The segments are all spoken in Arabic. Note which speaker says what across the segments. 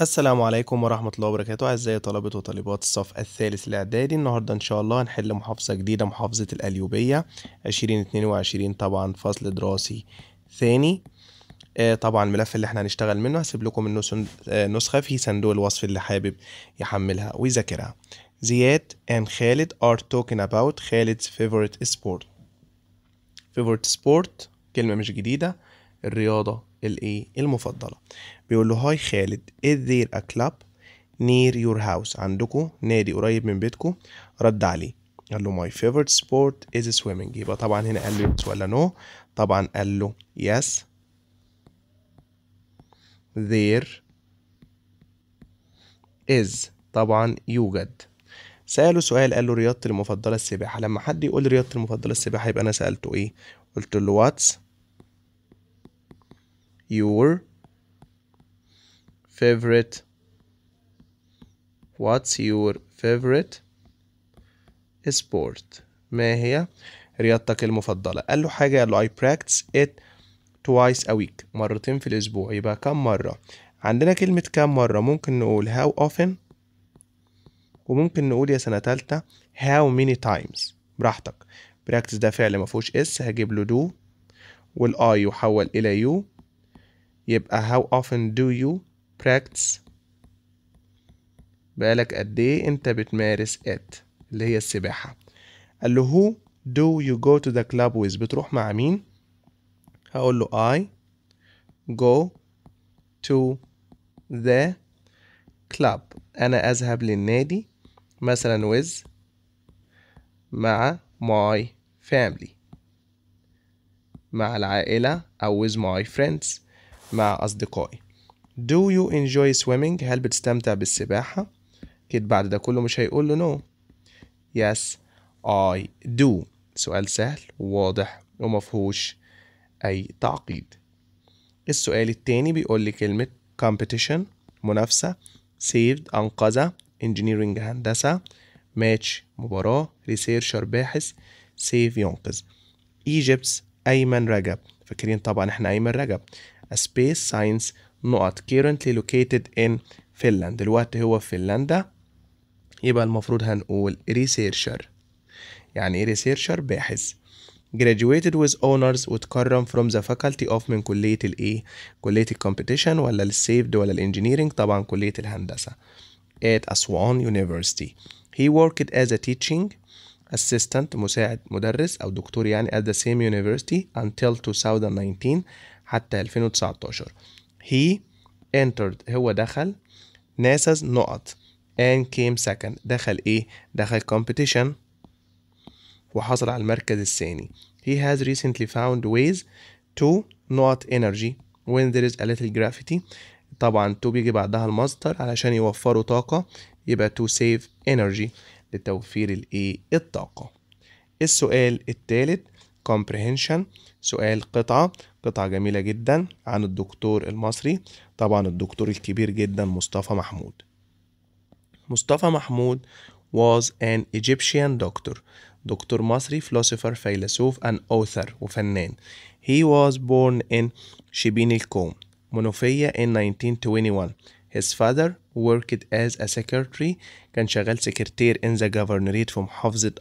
Speaker 1: السلام عليكم ورحمة الله وبركاته أعزائي طلبة وطالبات الصف الثالث الإعدادي النهاردة إن شاء الله هنحل محافظة جديدة محافظة اتنين 2022 طبعا فصل دراسي ثاني آه، طبعا الملف اللي احنا هنشتغل منه هسيب لكم النسخة آه، في صندوق الوصف اللي حابب يحملها ويذاكرها زياد and خالد are talking about خالد's favorite sport favorite sport كلمة مش جديدة الرياضة الايه المفضله بيقول له هاي خالد is إيه there a club near your house عندكم نادي قريب من بيتكم رد عليه قال له my favorite sport is swimming يبقى طبعا هنا قال له yes ولا no طبعا قال له yes there is طبعا يوجد سأله سؤال قال له رياضتي المفضلة السباحة لما حد يقول رياضتي المفضلة السباحة يبقى أنا سألته إيه قلت له what's your favorite what's your favorite sport ما هي رياضتك المفضلة قال له حاجة قال له I practice it twice a week مرتين في الأسبوع يبقى كم مرة عندنا كلمة كم مرة ممكن نقول how often وممكن نقول يا سنة تالتة how many times براحتك practice ده فعل مفهوش اس هجيب له do والاي يحول إلى يو يبقى how often do you practice بقالك قد ايه انت بتمارس it اللي هي السباحة قال له who do you go to the club with بتروح مع مين هقول له I go to the club أنا أذهب للنادي مثلا with مع my family مع العائلة أو with my friends مع أصدقائي Do you enjoy swimming؟ هل بتستمتع بالسباحة؟ أكيد بعد ده كله مش هيقول له no Yes I do سؤال سهل وواضح ومفهوش أي تعقيد السؤال التاني بيقول لي كلمة competition منافسة saved أنقذة engineering هندسة match مباراة researcher باحث save ينقذ Egypt's أيمن رجب فاكرين طبعا احنا أيمن رجب a space science نقط currently located in Finland دلوقتي هو في فنلندا يبقى المفروض هنقول researcher يعني ايه researcher باحث graduated with honors وتكرم from the faculty of من كلية الايه كلية الكومبيتيشن ولا السيفد ولا الانجينيرينج طبعا كلية الهندسة at Aswan University he worked as a teaching assistant مساعد مدرس أو دكتور يعني at the same university until 2019 حتى 2019 he entered هو دخل ناسا نقط and came second دخل ايه دخل competition وحصل على المركز الثاني he has recently found ways to not energy when there is a little gravity طبعا to بيجي بعدها المصدر علشان يوفروا طاقة يبقى to save energy لتوفير الايه الطاقة السؤال الثالث comprehension سؤال قطعة قطعة جميلة جدا عن الدكتور المصري طبعا الدكتور الكبير جدا مصطفى محمود مصطفى محمود was an Egyptian doctor دكتور مصري philosopher فيلسوف and author وفنان he was born in شبين الكوم منوفية in 1921 his father worked as a secretary كان شغال سكرتير in the governorate في محافظة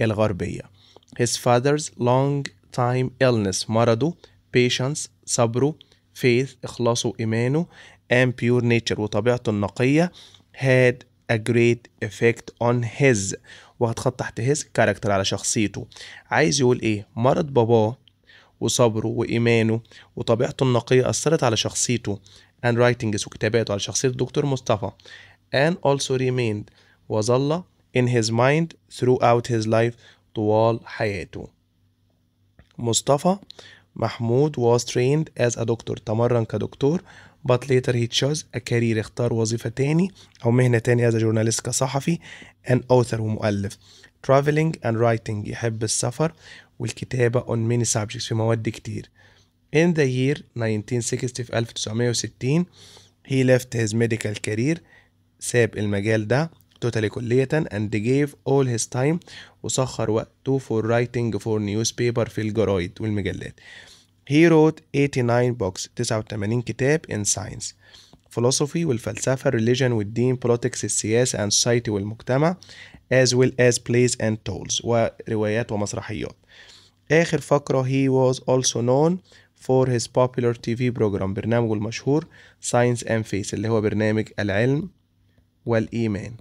Speaker 1: الغربية his father's long time illness مرضه patience صبره faith إخلاصه إيمانه and pure nature وطبيعته النقية had a great effect on his وهتخط تحت his character على شخصيته عايز يقول ايه مرض باباه وصبره وإيمانه وطبيعته النقية أثرت على شخصيته and writings وكتاباته على شخصية الدكتور مصطفى and also remained وظل in his mind throughout his life طوال حياته مصطفى محمود was trained as a doctor تمرن كدكتور but later he chose a career اختار وظيفة تاني أو مهنة تاني as a journalist كصحفي and author ومؤلف traveling and writing يحب السفر والكتابة on many subjects في مواد كتير in the year 1960 في 1960 he left his medical career ساب المجال ده totally كلية and gave all his time وسخر وقته for writing for newspaper في الجرايد والمجلات he wrote 89 books 89 كتاب in science philosophy والفلسفة religion والدين politics السياسة and society والمجتمع as well as plays and tools وروايات ومسرحيات آخر فقرة he was also known for his popular TV program برنامجه المشهور Science and Faith اللي هو برنامج العلم والإيمان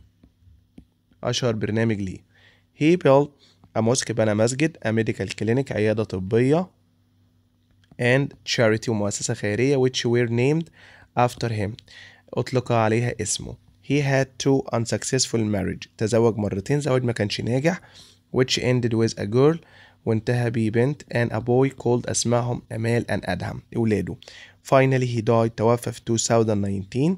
Speaker 1: أشهر برنامج ليه هي a mosque بنى مسجد A medical clinic عيادة طبية and charity ومؤسسة خيرية which were named after him أطلق عليها اسمه he had two unsuccessful marriage تزوج مرتين زواج ما كانش ناجح which ended with a girl وانتهى ببنت and a boy called اسمائهم أمال and أدهم أولاده finally he died توفى في 2019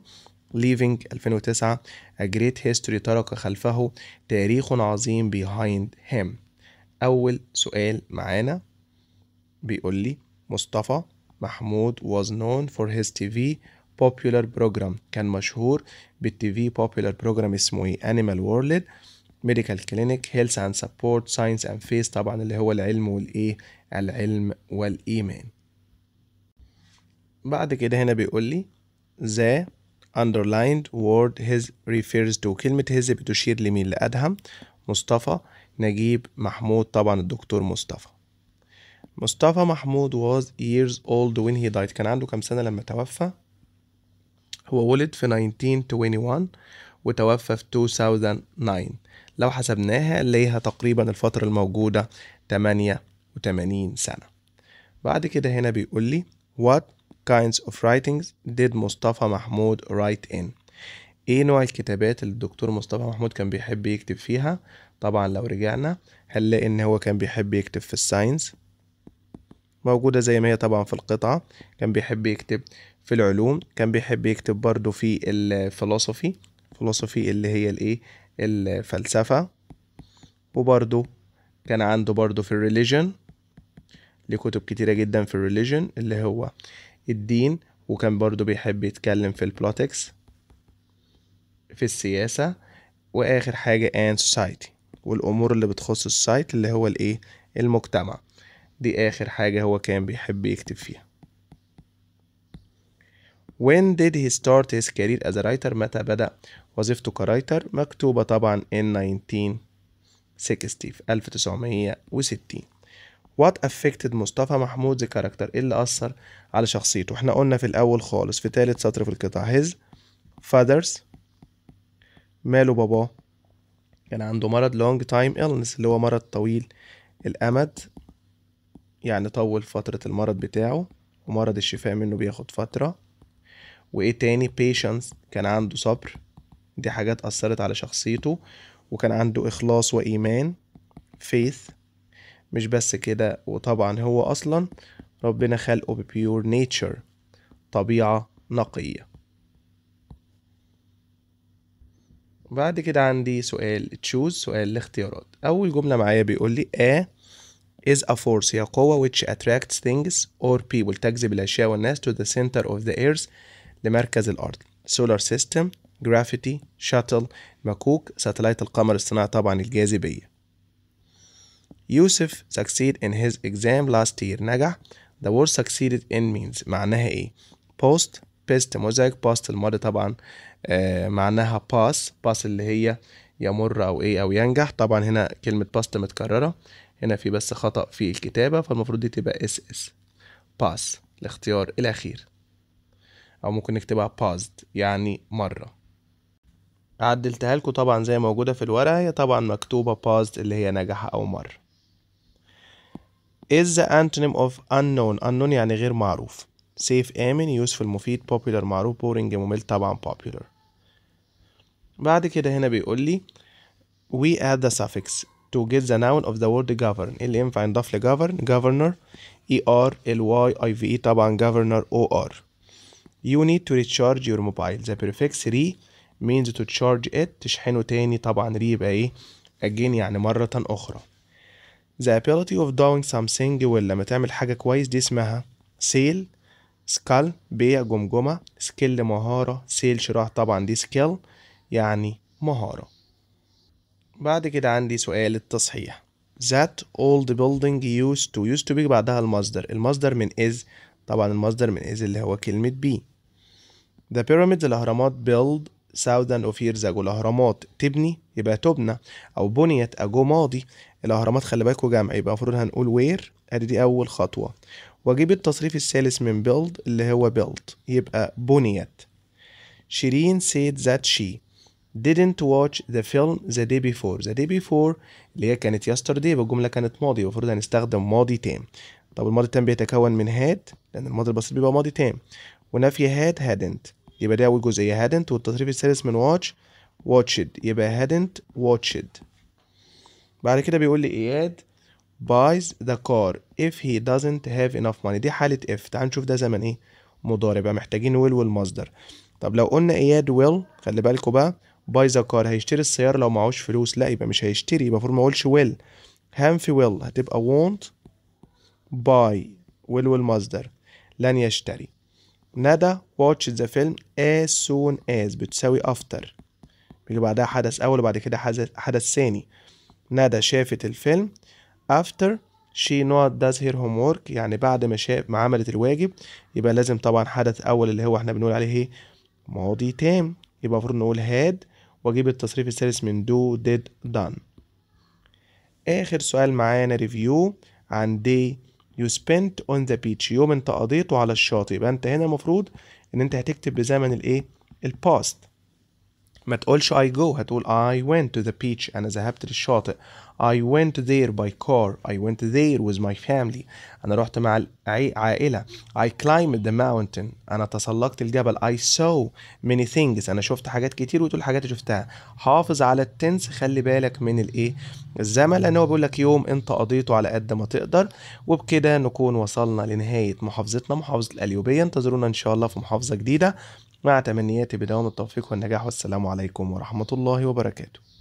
Speaker 1: ليفينج 2009 A Great History ترك خلفه تاريخ عظيم Behind Him أول سؤال معانا بيقول لي مصطفى محمود was known for his TV popular program كان مشهور بالتي في popular program اسمه ايه Animal World Medical Clinic Health and Support Science and Faith طبعا اللي هو العلم والايه العلم والايمان بعد كده هنا بيقول لي ذا underlined word his refers to كلمة his بتشير لمين لأدهم مصطفى نجيب محمود طبعا الدكتور مصطفى مصطفى محمود was years old when he died كان عنده كام سنة لما توفى هو ولد في 1921 وتوفى في 2009 لو حسبناها ليها تقريبا الفترة الموجودة 88 سنة بعد كده هنا بيقول لي what kinds of writings did مصطفى محمود write in ايه نوع الكتابات اللي الدكتور مصطفى محمود كان بيحب يكتب فيها طبعا لو رجعنا هنلاقي ان هو كان بيحب يكتب في الساينس موجودة زي ما هي طبعا في القطعة كان بيحب يكتب في العلوم كان بيحب يكتب برضو في الفلسفي فلسفي اللي هي الايه الفلسفة وبرضو كان عنده برضو في الريليجن لكتب كتيرة جدا في الريليجن اللي هو الدين وكان برضو بيحب يتكلم في البلوتكس في السياسة وآخر حاجة and society والأمور اللي بتخص السايت اللي هو الإيه المجتمع دي آخر حاجة هو كان بيحب يكتب فيها When did he start his career as a writer متى بدأ وظيفته كرايتر مكتوبة طبعا in 1960 في 1960 وات افكتد مصطفى محمود ذا كاركتر ايه اللي اثر على شخصيته احنا قلنا في الاول خالص في تالت سطر في القطع هيز فادرز ماله باباه كان عنده مرض لونج تايم illness اللي هو مرض طويل الامد يعني طول فتره المرض بتاعه ومرض الشفاء منه بياخد فتره وايه تاني patience كان عنده صبر دي حاجات اثرت على شخصيته وكان عنده اخلاص وايمان faith مش بس كده وطبعا هو أصلا ربنا خلقه ببيور نيتشر طبيعة نقية بعد كده عندي سؤال تشوز سؤال الاختيارات أول جملة معايا بيقول لي A is a force هي قوة which attracts things or people تجذب الأشياء والناس to the center of the earth لمركز الأرض solar system gravity shuttle مكوك ساتلايت القمر الصناعي طبعا الجاذبية يوسف succeed in his exam last year نجح the word succeeded in means معناها ايه post past mosaic past الماضي طبعا آه معناها pass pass اللي هي يمر او ايه او ينجح طبعا هنا كلمة past متكررة هنا في بس خطأ في الكتابة فالمفروض دي تبقى اس اس pass الاختيار الأخير أو ممكن نكتبها paused يعني مرة عدلتها لكم طبعا زي موجودة في الورقة هي طبعا مكتوبة paused اللي هي نجح أو مر is the antonym of unknown unknown يعني غير معروف safe آمن useful مفيد popular معروف boring ممل طبعا popular بعد كده هنا بيقول لي we add the suffix to get the noun of the word govern اللي ينفع نضاف ل govern governor i v e طبعا governor or you need to recharge your mobile the prefix re means to charge it تشحنه تاني طبعا re يبقى ايه again يعني مرة أخرى the ability of doing something ولا لما تعمل حاجة كويس دي اسمها سيل سكال بيع جمجمة سكيل مهارة سيل شراء طبعا دي سكيل يعني مهارة بعد كده عندي سؤال التصحيح that old building used to used to be بعدها المصدر المصدر من is طبعا المصدر من is اللي هو كلمة be the pyramids الأهرامات build thousand of years ago الأهرامات تبني يبقى تبنى أو بنيت أجو ماضي الاهرامات خلي بالكوا جمع يبقى المفروض هنقول وير ادي دي اول خطوه واجيب التصريف الثالث من بيلد اللي هو بيلد يبقى بنيت شيرين said that she didn't watch the film the day before the day before اللي هي كانت yesterday والجملة كانت ماضي المفروض هنستخدم ماضي تام طب الماضي التام بيتكون من had لأن الماضي البسيط بيبقى ماضي تام ونفي had hadn't يبقى ده أول جزئية hadn't والتصريف الثالث من watch watched يبقى hadn't watched بعد كده بيقول لي اياد buys the car if he doesn't have enough money دي حالة if تعال نشوف ده زمن ايه مضارع يبقى محتاجين will والمصدر طب لو قلنا اياد will خلي بالكوا بقى buy the car هيشتري السيارة لو معهوش فلوس لا يبقى مش هيشتري يبقى المفروض ما اقولش will هانفي will هتبقى won't buy will والمصدر لن يشتري ندى watch the film as soon as بتساوي after بيجي بعدها حدث أول وبعد كده حدث, حدث ثاني ندى شافت الفيلم after she not does her homework يعني بعد ما شاف ما عملت الواجب يبقى لازم طبعا حدث اول اللي هو احنا بنقول عليه ايه ماضي تام يبقى المفروض نقول had واجيب التصريف الثالث من do did done اخر سؤال معانا ريفيو عن day you spent on the beach يوم انت قضيته على الشاطئ يبقى انت هنا المفروض ان انت هتكتب بزمن الايه الباست ما تقولش I go هتقول I went to the beach أنا ذهبت للشاطئ I went there by car I went there with my family أنا رحت مع العائلة I climbed the mountain أنا تسلقت الجبل I saw many things أنا شفت حاجات كتير وتقول الحاجات اللي شفتها حافظ على التنس خلي بالك من الإيه الزمن لأن هو بيقول لك يوم أنت قضيته على قد ما تقدر وبكده نكون وصلنا لنهاية محافظتنا محافظة الأليوبية انتظرونا إن شاء الله في محافظة جديدة مع تمنياتي بدوام التوفيق والنجاح والسلام عليكم ورحمة الله وبركاته